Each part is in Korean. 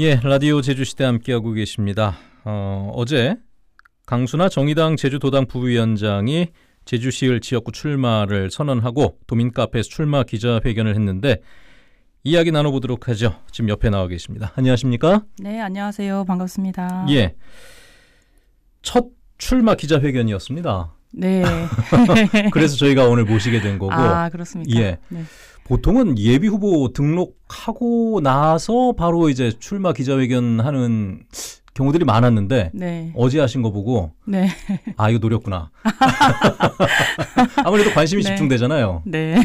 예, 라디오 제주시대 함께하고 계십니다. 어, 어제 강수나 정의당 제주도당 부위원장이 제주시을 지역구 출마를 선언하고 도민카페에서 출마 기자회견을 했는데 이야기 나눠보도록 하죠. 지금 옆에 나와 계십니다. 안녕하십니까? 네, 안녕하세요. 반갑습니다. 예. 첫 출마 기자회견이었습니다. 네. 그래서 저희가 오늘 모시게 된 거고. 아, 그렇습니까? 예. 네. 보통은 예비 후보 등록하고 나서 바로 이제 출마 기자회견 하는 경우들이 많았는데 네. 어제 하신 거 보고 네. 아 이거 노렸구나. 아무래도 관심이 네. 집중되잖아요. 네.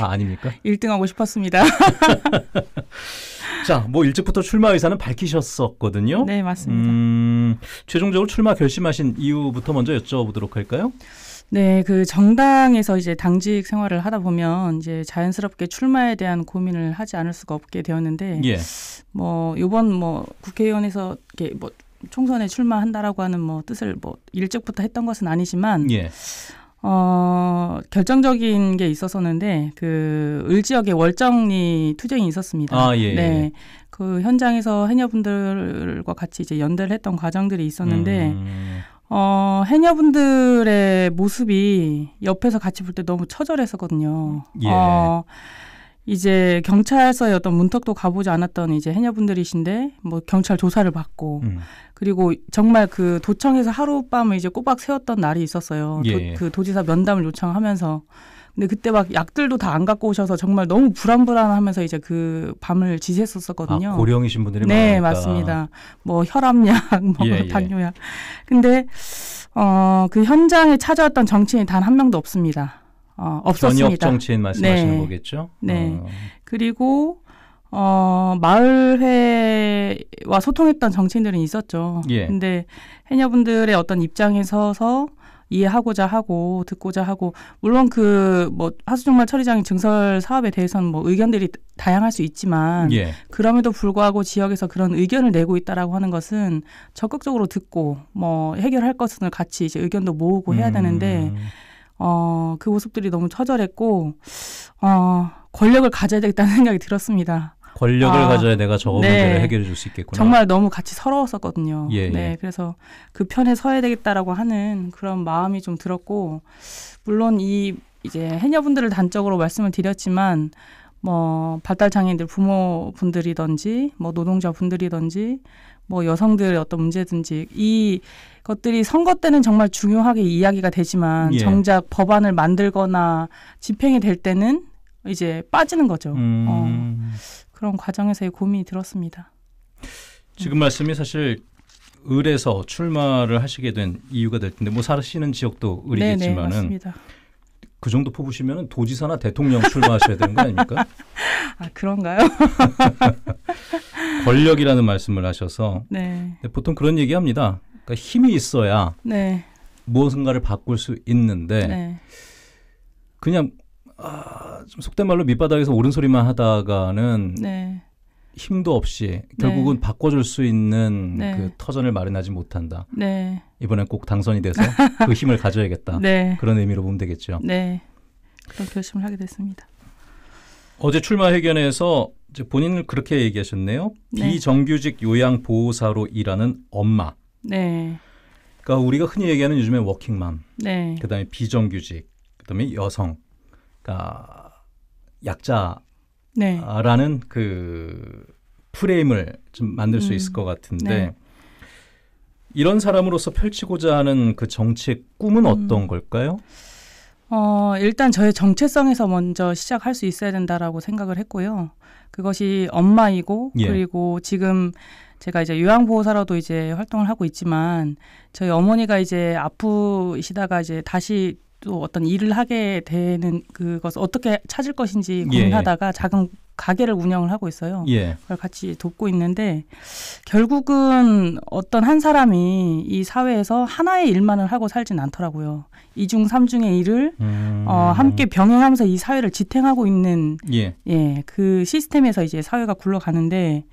아 아닙니까? 1등하고 싶었습니다. 자, 뭐 일찍부터 출마 의사는 밝히셨었거든요. 네, 맞습니다. 음, 최종적으로 출마 결심하신 이유부터 먼저 여쭤보도록 할까요? 네, 그 정당에서 이제 당직 생활을 하다 보면 이제 자연스럽게 출마에 대한 고민을 하지 않을 수가 없게 되었는데, 예. 뭐 이번 뭐 국회의원에서 이렇게 뭐 총선에 출마한다라고 하는 뭐 뜻을 뭐 일찍부터 했던 것은 아니지만, 예. 어, 결정적인 게 있었었는데 그 을지역의 월정리 투쟁이 있었습니다. 아, 예. 예 네. 예. 그 현장에서 해녀분들과 같이 이제 연대를 했던 과정들이 있었는데 음. 어, 해녀분들의 모습이 옆에서 같이 볼 때 너무 처절했었거든요. 예. 어, 이제 경찰서에 어떤 문턱도 가보지 않았던 이제 해녀분들이신데 뭐 경찰 조사를 받고 음. 그리고 정말 그 도청에서 하룻밤을 이제 꼬박 세웠던 날이 있었어요. 예. 도, 그 도지사 면담을 요청하면서 근데 그때 막 약들도 다 안 갖고 오셔서 정말 너무 불안불안하면서 이제 그 밤을 지새었었거든요. 아, 고령이신 분들이 네, 많으니까. 맞습니다. 뭐 혈압약, 뭐 예, 예. 당뇨약. 예. 근데 어 그 현장에 찾아왔던 정치인 단 한 명도 없습니다. 어, 없었습니다. 현역 정치인 말씀하시는 네. 거겠죠? 네. 어. 그리고 어, 마을회와 소통했던 정치인들은 있었죠. 예. 근데 해녀분들의 어떤 입장에 서서 이해하고자 하고 듣고자 하고 물론 그 뭐하수종말처리장 증설 사업에 대해서는 뭐 의견들이 다양할 수 있지만 예. 그럼에도 불구하고 지역에서 그런 의견을 내고 있다라고 하는 것은 적극적으로 듣고 뭐 해결할 것을 같이 이제 의견도 모으고 해야 되는데 음. 어그 모습들이 너무 처절했고 어 권력을 가져야 되겠다는 생각이 들었습니다. 권력을 아, 가져야 내가 저 네. 문제를 네. 해결해 줄 수 있겠구나. 정말 너무 같이 서러웠었거든요. 예, 네, 예. 그래서 그 편에 서야 되겠다라고 하는 그런 마음이 좀 들었고 물론 이 이제 해녀분들을 단적으로 말씀을 드렸지만 뭐 발달 장애인들 부모분들이든지 뭐 노동자분들이든지 뭐 여성들의 어떤 문제든지 이 것들이 선거 때는 정말 중요하게 이야기가 되지만 예. 정작 법안을 만들거나 집행이 될 때는 이제 빠지는 거죠. 음. 어. 그런 과정에서의 고민이 들었습니다. 지금 말씀이 사실 을에서 출마를 하시게 된 이유가 될 텐데 뭐 사시는 지역도 을이겠지만은 네네, 네, 그 정도 뽑으시면 도지사나 대통령 출마하셔야 되는 거 아닙니까? 아 그런가요? 권력이라는 말씀을 하셔서 네. 보통 그런 얘기합니다. 그러니까 힘이 있어야 네. 무엇인가를 바꿀 수 있는데 네. 그냥 아, 좀 속된 말로 밑바닥에서 옳은 소리만 하다가는 네. 힘도 없이 네. 결국은 네. 바꿔줄 수 있는 네. 그 터전을 마련하지 못한다. 네. 이번엔 꼭 당선이 돼서 그 힘을 가져야겠다. 네. 그런 의미로 보면 되겠죠. 네. 그런 결심을 하게 됐습니다. 어제 출마 회견에서 이제 본인을 그렇게 얘기하셨네요. 네. 비정규직 요양 보호사로 일하는 엄마. 네. 그러니까 우리가 흔히 얘기하는 요즘에 워킹맘. 네. 그다음에 비정규직. 그다음에 여성. 그러니까 약자라는 네. 그 프레임을 좀 만들 수 음. 있을 것 같은데 네. 이런 사람으로서 펼치고자 하는 그 정치의 꿈은 음. 어떤 음. 걸까요? 어, 일단 저의 정체성에서 먼저 시작할 수 있어야 된다라고 생각을 했고요. 그것이 엄마이고 예. 그리고 지금 제가 이제 요양보호사로도 이제 활동을 하고 있지만 저희 어머니가 이제 아프시다가 이제 다시 또 어떤 일을 하게 되는 그것을 어떻게 찾을 것인지 예, 예. 고민하다가 예. 작은 가게를 운영을 하고 있어요. 예. 그걸 같이 돕고 있는데 결국은 어떤 한 사람이 이 사회에서 하나의 일만을 하고 살진 않더라고요. 이중 삼중의 일을 음. 어, 함께 병행하면서 이 사회를 지탱하고 있는 예. 예, 그 시스템에서 이제 사회가 굴러가는데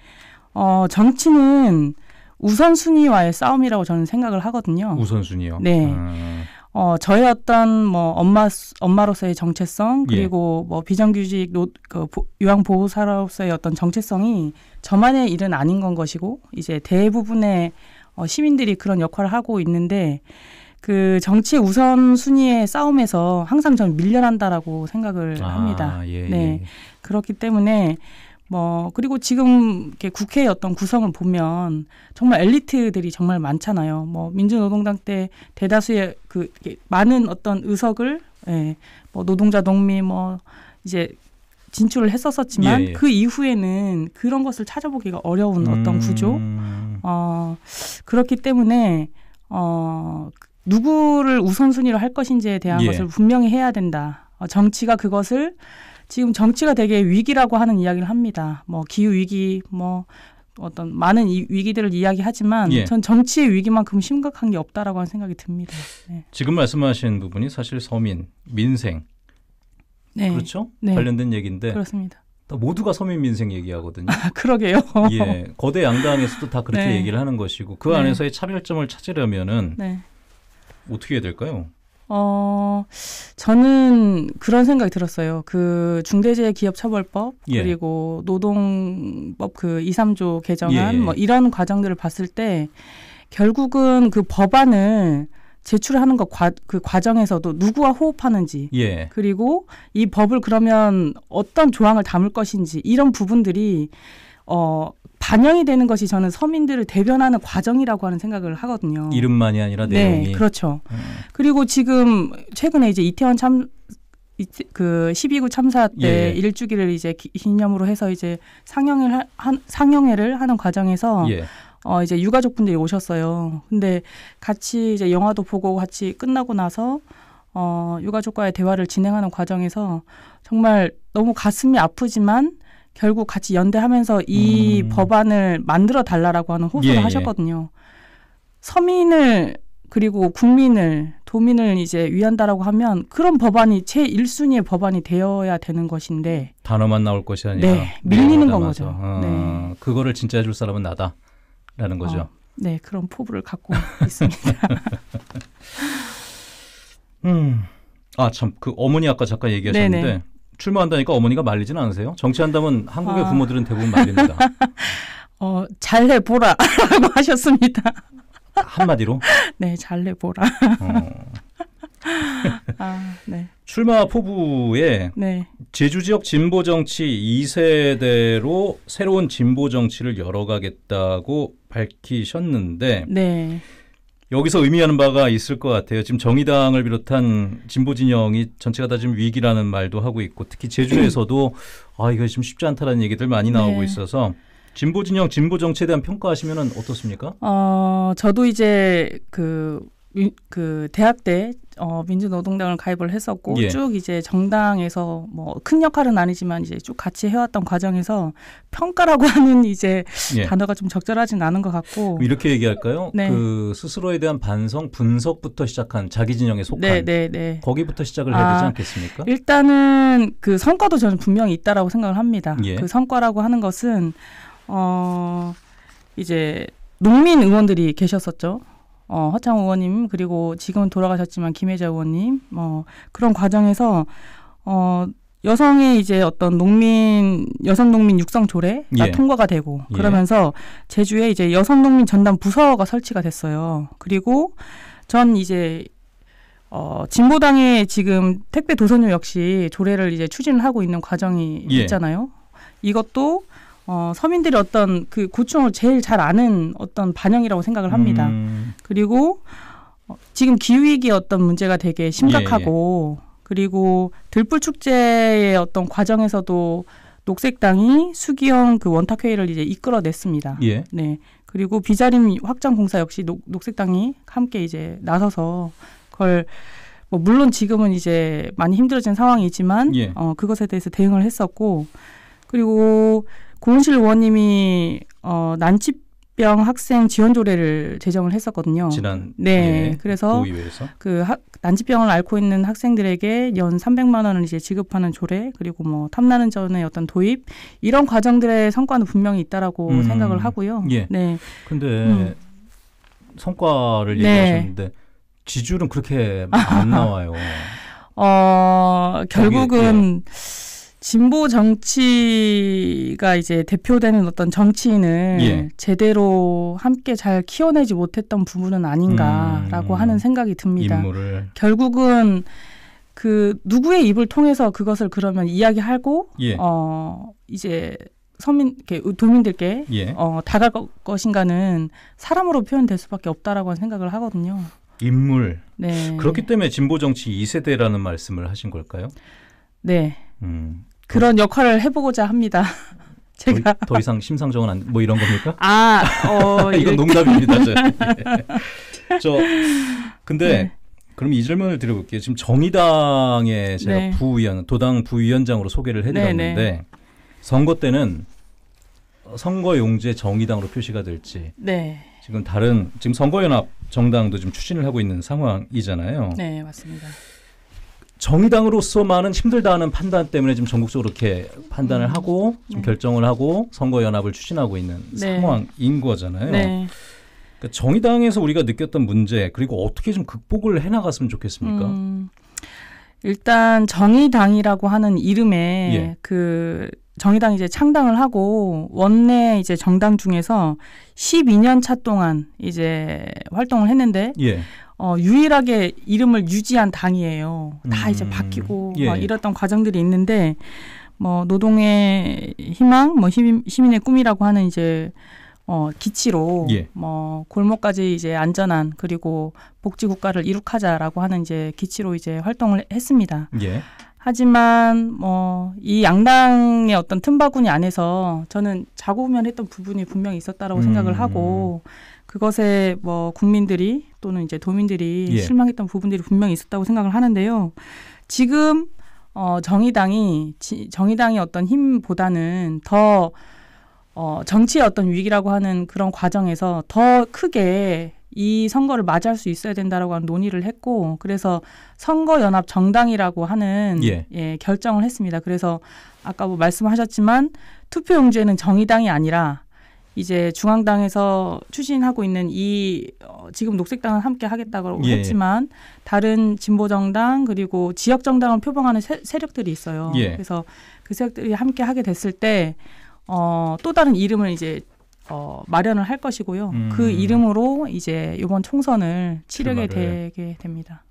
어, 정치는 우선순위와의 싸움이라고 저는 생각을 하거든요. 우선순위요? 네. 음. 어, 저의 어떤 뭐 엄마 엄마로서의 정체성 예. 그리고 예. 뭐 비정규직 노, 그 보, 요양 보호사로서의 어떤 정체성이 저만의 일은 아닌 건 것이고 이제 대부분의 어, 시민들이 그런 역할을 하고 있는데 그 정치 우선 순위의 싸움에서 항상 전 밀려난다라고 생각을 아, 합니다. 예, 네 예. 그렇기 때문에 뭐 그리고 지금 이렇게 국회의 어떤 구성을 보면 정말 엘리트들이 정말 많잖아요. 뭐 민주노동당 때 대다수의 그 많은 어떤 의석을 예, 뭐 노동자 농민 뭐 이제 진출을 했었었지만 예, 예. 그 이후에는 그런 것을 찾아보기가 어려운 어떤 음... 구조. 어 그렇기 때문에 어 누구를 우선순위로 할 것인지에 대한 예. 것을 분명히 해야 된다. 어, 정치가 그것을 지금 정치가 되게 위기라고 하는 이야기를 합니다. 뭐 기후 위기, 뭐 어떤 많은 이, 위기들을 이야기하지만 예. 전 정치의 위기만큼 심각한 게 없다라고 하는 생각이 듭니다. 네. 지금 말씀하신 부분이 사실 서민, 민생 네. 그렇죠? 네. 관련된 얘기인데 그렇습니다. 모두가 서민 민생 얘기하거든요. 아, 그러게요. 예, 거대 양당에서도 다 그렇게 네. 얘기를 하는 것이고 그 안에서의 네. 차별점을 찾으려면은 네. 어떻게 해야 될까요? 어, 저는 그런 생각이 들었어요. 그 중대재해기업처벌법 예. 그리고 노동법 그 2, 3조 개정안 예. 뭐 이런 과정들을 봤을 때 결국은 그 법안을 제출하는 것 과 그 과정에서도 누구와 호흡하는지 예. 그리고 이 법을 그러면 어떤 조항을 담을 것인지 이런 부분들이 어 반영이 되는 것이 저는 서민들을 대변하는 과정이라고 하는 생각을 하거든요. 이름만이 아니라 네, 내용이. 네, 그렇죠. 음. 그리고 지금 최근에 이제 이태원 참그 12구 참사 때 예. 일주기를 이제 기념으로 해서 이제 상영을 한, 상영회를 하는 과정에서 예. 어 이제 유가족분들이 오셨어요. 근데 같이 이제 영화도 보고 같이 끝나고 나서 어 유가족과의 대화를 진행하는 과정에서 정말 너무 가슴이 아프지만 결국 같이 연대하면서 이 음. 법안을 만들어 달라라고 하는 호소를 예, 예. 하셨거든요. 서민을 그리고 국민을 도민을 이제 위한다라고 하면 그런 법안이 제일순위의 법안이 되어야 되는 것인데 단어만 나올 것이 아니라 네, 네 밀리는 건 거죠. 어, 네. 그거를 진짜 해줄 사람은 나다라는 거죠. 어, 네, 그런 포부를 갖고 있습니다. 음. 아, 참, 그 어머니 아까 잠깐 얘기하셨는데, 네네. 출마한다니까 어머니가 말리진 않으세요? 정치한다면 한국의 아. 부모들은 대부분 말립니다. 어, 잘 해보라. 라고 하셨습니다. 한마디로? 네, 잘 해보라. 어. 아, 네. 출마 포부에 네. 제주 지역 진보 정치 2세대로 새로운 진보 정치를 열어가겠다고 밝히셨는데 네. 여기서 의미하는 바가 있을 것 같아요. 지금 정의당을 비롯한 진보 진영이 전체가 다 지금 위기라는 말도 하고 있고 특히 제주에서도 아 이거 좀 쉽지 않다라는 얘기들 많이 네. 나오고 네. 있어서 진보 진영 진보 정치에 대한 평가하시면은 어떻습니까? 어 저도 이제 그 민, 그 대학 때 어, 민주노동당을 가입을 했었고 예. 쭉 이제 정당에서 뭐 큰 역할은 아니지만 이제 쭉 같이 해왔던 과정에서 평가라고 하는 이제 예. 단어가 좀 적절하진 않은 것 같고 이렇게 얘기할까요? 네. 그 스스로에 대한 반성 분석부터 시작한 자기 진영에 속한 네, 네, 네, 거기부터 시작을 해야 아, 되지 아, 않겠습니까? 일단은 그 성과도 저는 분명히 있다라고 생각을 합니다. 예. 그 성과라고 하는 것은 어 이제 농민 의원들이 계셨었죠. 어, 허창 의원님 그리고 지금은 돌아가셨지만 김혜자 의원님 뭐 그런 과정에서 어 여성의 이제 어떤 농민 여성 농민 육성 조례가 예. 통과가 되고 예. 그러면서 예. 제주에 이제 여성 농민 전담 부서가 설치가 됐어요. 그리고 전 이제 어, 진보당의 지금 택배 도선료 역시 조례를 이제 추진을 하고 있는 과정이 예. 있잖아요. 이것도 어, 서민들이 어떤 그 고충을 제일 잘 아는 어떤 반영이라고 생각을 합니다. 음. 그리고 어, 지금 기후위기 어떤 문제가 되게 심각하고 예, 예. 그리고 들불 축제의 어떤 과정에서도 녹색당이 수기형 그 원탁회의를 이제 이끌어냈습니다. 예. 네. 그리고 비자림 확장 공사 역시 녹, 색당이 함께 이제 나서서 그걸 뭐 물론 지금은 이제 많이 힘들어진 상황이지만 예. 어, 그것에 대해서 대응을 했었고 그리고 고은실 의원님이 어, 난치병 학생 지원 조례를 제정을 했었거든요. 지난 네, 예, 그래서 도의회에서? 그 하, 그 난치병을 앓고 있는 학생들에게 연 300만 원을 이제 지급하는 조례 그리고 뭐 탐나는 전의 어떤 도입 이런 과정들의 성과는 분명히 있다라고 음, 생각을 하고요. 예. 네. 근데 음. 성과를 네. 얘기하셨는데 네. 지줄은 그렇게 안 나와요. 어 그러니까 결국은. 거기 예. 진보 정치가 이제 대표되는 어떤 정치인을 예. 제대로 함께 잘 키워내지 못했던 부분은 아닌가라고 음, 하는 생각이 듭니다. 인물을. 결국은 그 누구의 입을 통해서 그것을 그러면 이야기하고 예. 어 이제 서민 도민들께 예. 어 다갈 가 것인가는 사람으로 표현될 수밖에 없다라고 생각을 하거든요. 인물. 네. 그렇기 때문에 진보 정치 2세대라는 말씀을 하신 걸까요? 네. 음. 그런 역할을 해보고자 합니다. 제가 더, 더 이상 심상정은 안, 뭐 이런 겁니까? 아, 어, 이건 예. 농담입니다. 저, 저 근데 네. 그럼 이 질문을 드려볼게요. 지금 정의당의 제가 네. 부위원, 도당 부위원장으로 소개를 해드렸는데 네, 네. 선거 때는 선거 용지에 정의당으로 표시가 될지 네. 지금 다른 지금 선거연합 정당도 지금 추진을 하고 있는 상황이잖아요. 네, 맞습니다. 정의당으로서만은 힘들다는 판단 때문에 지금 전국적으로 이렇게 판단을 음. 하고 네. 결정을 하고 선거 연합을 추진하고 있는 네. 상황인 거잖아요. 네. 그러니까 정의당에서 우리가 느꼈던 문제 그리고 어떻게 좀 극복을 해나갔으면 좋겠습니까? 음, 일단 정의당이라고 하는 이름에 예. 그 정의당 이제 창당을 하고 원내 이제 정당 중에서 12년 차 동안 이제 활동을 했는데 예. 어, 유일하게 이름을 유지한 당이에요. 다 음. 이제 바뀌고 예. 막 이랬던 과정들이 있는데 뭐 노동의 희망, 뭐 시민, 시민의 꿈이라고 하는 이제 어, 기치로 예. 뭐 골목까지 이제 안전한 그리고 복지 국가를 이룩하자라고 하는 이제 기치로 이제 활동을 했습니다. 예. 하지만 뭐 이 양당의 어떤 틈바구니 안에서 저는 자고면 했던 부분이 분명히 있었다라고 음. 생각을 하고 그것에 뭐 국민들이 또는 이제 도민들이 예. 실망했던 부분들이 분명히 있었다고 생각을 하는데요. 지금 어 정의당이 지, 정의당의 어떤 힘보다는 더 어, 정치의 어떤 위기라고 하는 그런 과정에서 더 크게 이 선거를 맞이할 수 있어야 된다라고 하는 논의를 했고 그래서 선거 연합 정당이라고 하는 예. 예. 결정을 했습니다. 그래서 아까 뭐 말씀하셨지만 투표용지에는 정의당이 아니라 이제 중앙당에서 추진하고 있는 이 어, 지금 녹색당은 함께 하겠다고 예. 했지만 다른 진보 정당 그리고 지역 정당을 표방하는 세, 력들이 있어요. 예. 그래서 그 세력들이 함께 하게 됐을 때 어, 또 다른 이름을 이제 어, 마련을 할 것이고요. 그 음. 그 이름으로 이제 이번 총선을 치르게 출마를. 네. 되게 됩니다.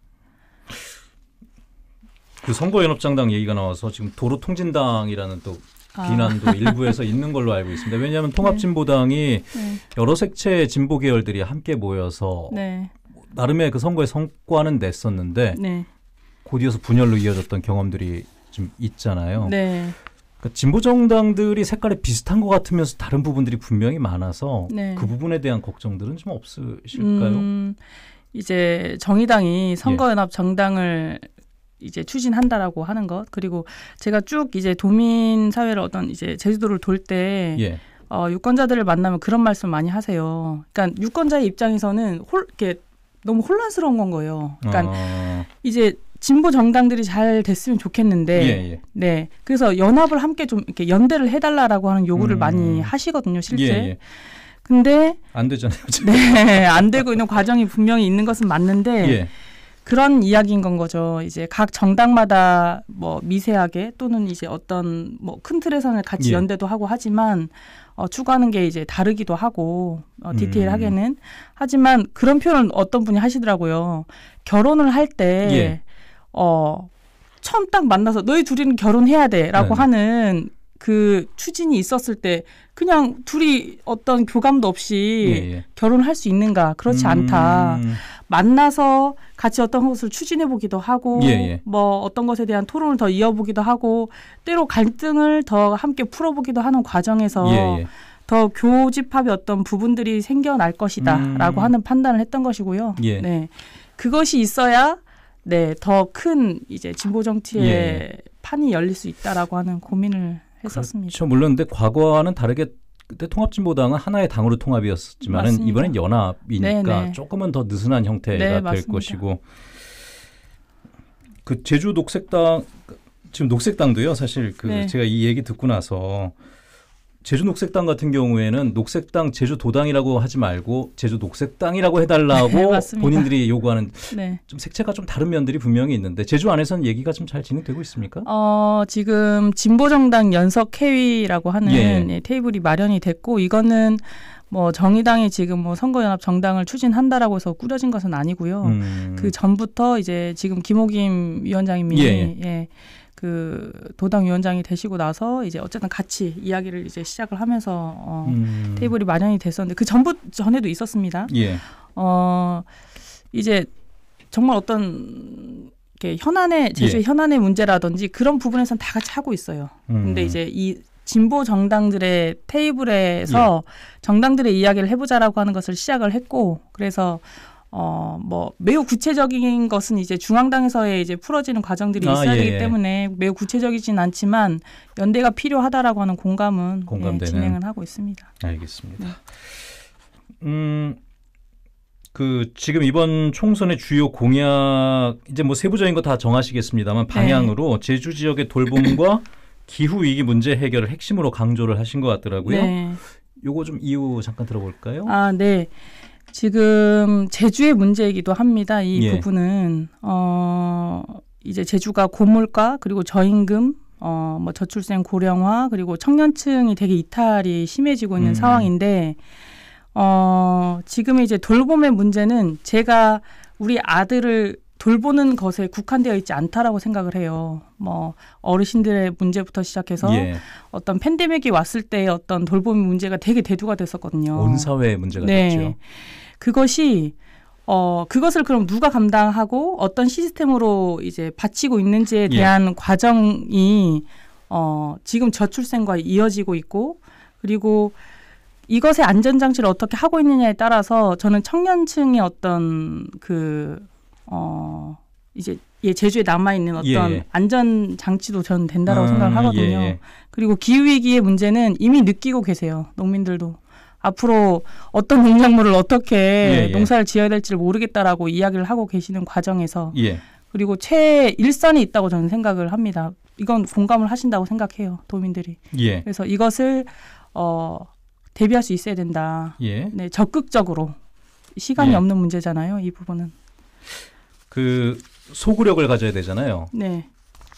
그 선거연합장당 얘기가 나와서 지금 도로통진당이라는 또 아. 비난도 일부에서 있는 걸로 알고 있습니다. 왜냐하면 네. 통합진보당이 네. 여러 색채 진보 계열들이 함께 모여서 네. 나름의 그 선거의 성과는 냈었는데 네. 곧이어서 분열로 이어졌던 경험들이 좀 있잖아요. 네. 그러니까 진보 정당들이 색깔이 비슷한 것 같으면서 다른 부분들이 분명히 많아서 네. 그 부분에 대한 걱정들은 좀 없으실까요? 음, 이제 정의당이 예. 선거연합 정당을 예. 이제 추진한다라고 하는 것 그리고 제가 쭉 이제 도민 사회를 어떤 이제 제주도를 돌때 예. 어, 유권자들을 만나면 그런 말씀 많이 하세요. 그러니까 유권자의 입장에서는 홀 이렇게 너무 혼란스러운 건 거예요. 그러니까 어... 이제 진보 정당들이 잘 됐으면 좋겠는데 예, 예. 네 그래서 연합을 함께 좀 이렇게 연대를 해달라라고 하는 요구를 음, 많이 하시거든요 실제 예, 예. 근데 안 되잖아요 네안 되고 있는 과정이 분명히 있는 것은 맞는데 예. 그런 이야기인 건 거죠. 이제 각 정당마다 뭐 미세하게 또는 이제 어떤 뭐 큰 틀에서는 같이 예. 연대도 하고 하지만 어, 추구하는 게 이제 다르기도 하고 어, 디테일하게는 음. 하지만 그런 표현은 어떤 분이 하시더라고요. 결혼을 할때 예. 어, 처음 딱 만나서 너희 둘이는 결혼해야 돼라고 네. 하는 그 추진이 있었을 때 그냥 둘이 어떤 교감도 없이 예, 예. 결혼할 수 있는가 그렇지 음. 않다 만나서 같이 어떤 것을 추진해 보기도 하고 예, 예, 뭐 어떤 것에 대한 토론을 더 이어보기도 하고 때로 갈등을 더 함께 풀어보기도 하는 과정에서 예, 예. 더 교집합의 어떤 부분들이 생겨날 것이다라고 음. 하는 판단을 했던 것이고요 네 그것이 있어야 네, 더 큰 이제 진보 정치의 예. 판이 열릴 수 있다라고 하는 고민을 했었습니다. 그렇죠. 물론 근데 과거와는 다르게 그때 통합진보당은 하나의 당으로 통합이었지만 은 이번엔 연합이니까 네네. 네. 조금은 더 느슨한 형태가 네, 될 맞습니다. 것이고 그 제주 녹색당 지금 녹색당도요 사실 그 네. 제가 이 얘기 듣고 나서 제주 녹색당 같은 경우에는 녹색당 제주도당이라고 하지 말고 제주 녹색당이라고 해달라고 네, 본인들이 요구하는 네. 좀 색채가 좀 다른 면들이 분명히 있는데 제주 안에서는 얘기가 좀 잘 진행되고 있습니까? 어, 지금 진보정당 연석회의라고 하는 예. 예, 테이블이 마련이 됐고 이거는 뭐 정의당이 지금 뭐 선거연합 정당을 추진한다라고 해서 꾸려진 것은 아니고요. 음. 그 전부터 이제 지금 김호김 위원장님이 예. 예. 예그 도당 위원장이 되시고 나서 이제 어쨌든 같이 이야기를 이제 시작을 하면서 어, 음. 테이블이 마련이 됐었는데 그 전부 전에도 있었습니다. 예. 어 이제 정말 어떤 이렇게 현안의 제주의 예. 현안의 문제라든지 그런 부분에선 다 같이 하고 있어요. 음. 근데 이제 이 진보 정당들의 테이블에서 예. 정당들의 이야기를 해보자라고 하는 것을 시작을 했고 그래서 어, 뭐, 매우 구체적인 것은 이제 중앙당에서의 이제 풀어지는 과정들이 아, 있어야 예. 되기 때문에 매우 구체적이진 않지만 연대가 필요하다라고 하는 공감은 공감 예, 진행을 하고 있습니다. 알겠습니다. 음, 그 지금 이번 총선의 주요 공약 이제 뭐 세부적인 거 다 정하시겠습니다만 네. 방향으로 네. 제주 지역의 돌봄과 기후 위기 문제 해결을 핵심으로 강조를 하신 것 같더라고요. 네. 요거 좀 이유 잠깐 들어볼까요? 아, 네. 지금 제주의 문제이기도 합니다. 이 예. 부분은 어 이제 제주가 고물가 그리고 저임금 어뭐 저출생 고령화 그리고 청년층이 되게 이탈이 심해지고 있는 음. 상황인데 어 지금의 이제 돌봄의 문제는 제가 우리 아들을 돌보는 것에 국한되어 있지 않다라고 생각을 해요. 뭐 어르신들의 문제부터 시작해서 예. 어떤 팬데믹이 왔을 때의 어떤 돌봄 문제가 되게 대두가 됐었거든요. 온 사회의 문제가 네. 됐죠. 그것이 어, 그것을 그럼 누가 감당하고 어떤 시스템으로 이제 바치고 있는지에 예. 대한 예. 과정이 어, 지금 저출생과 이어지고 있고 그리고 이것의 안전장치를 어떻게 하고 있느냐에 따라서 저는 청년층의 어떤 그, 어, 이제 예, 제주에 남아있는 어떤 예. 안전장치도 저는 된다라고 음, 생각을 예, 하거든요. 예. 그리고 기후위기의 문제는 이미 느끼고 계세요. 농민들도. 앞으로 어떤 농작물을 어떻게 예, 예. 농사를 지어야 될지를 모르겠다라고 이야기를 하고 계시는 과정에서 예. 그리고 최일선이 있다고 저는 생각을 합니다. 이건 공감을 하신다고 생각해요 도민들이. 예. 그래서 이것을 어 대비할 수 있어야 된다. 예. 네, 적극적으로 시간이 예. 없는 문제잖아요. 이 부분은. 그 소구력을 가져야 되잖아요. 네.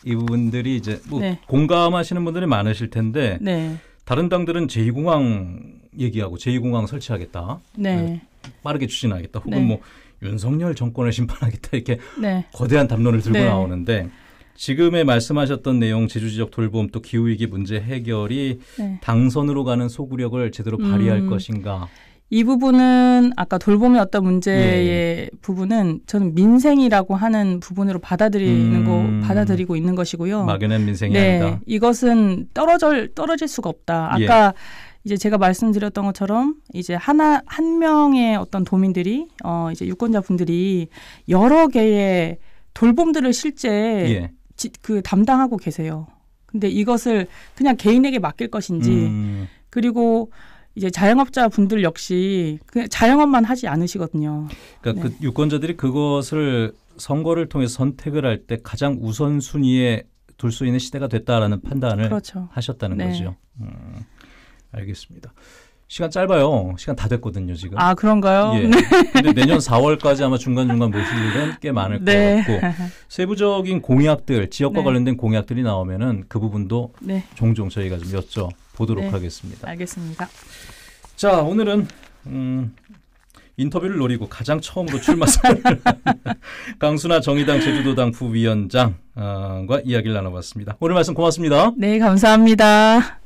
이 부분들이 이제 뭐 네. 공감하시는 분들이 많으실 텐데 네. 다른 당들은 제2공항 얘기하고 제2공항 설치하겠다. 네. 네. 빠르게 추진하겠다. 혹은 네. 뭐 윤석열 정권을 심판하겠다 이렇게 네. 거대한 담론을 들고 네. 나오는데 지금의 말씀하셨던 내용 제주지역 돌봄 또 기후위기 문제 해결이 네. 당선으로 가는 소구력을 제대로 발휘할 음, 것인가? 이 부분은 아까 돌봄의 어떤 문제의 예. 예. 부분은 저는 민생이라고 하는 부분으로 받아들이는 음, 거 받아들이고 있는 것이고요. 막연한 민생이 네, 아니다. 이것은 떨어질 떨어질 수가 없다. 예. 아까 예. 이제 제가 말씀드렸던 것처럼 이제 하나 한 명의 어떤 도민들이 어 이제 유권자 분들이 여러 개의 돌봄들을 실제 예. 지, 그 담당하고 계세요. 근데 이것을 그냥 개인에게 맡길 것인지 음. 그리고 이제 자영업자 분들 역시 그냥 자영업만 하지 않으시거든요. 그러니까 그 네. 그 유권자들이 그것을 선거를 통해 선택을 할 때 가장 우선 순위에 둘 수 있는 시대가 됐다라는 판단을 그렇죠. 하셨다는 네. 거죠. 음. 알겠습니다. 시간 짧아요. 시간 다 됐거든요, 지금. 아, 그런가요? 예. 네. 근데 내년 4월까지 아마 중간중간 모실 일은 꽤 많을 네. 것 같고 세부적인 공약들, 지역과 네. 관련된 공약들이 나오면은 그 부분도 네. 종종 저희가 좀 여쭤 보도록 네. 하겠습니다. 알겠습니다. 자, 오늘은 음, 인터뷰를 노리고 가장 처음으로 출마 선언을 강순아 정의당 제주도당 부위원장과 이야기를 나눠봤습니다. 오늘 말씀 고맙습니다. 네, 감사합니다.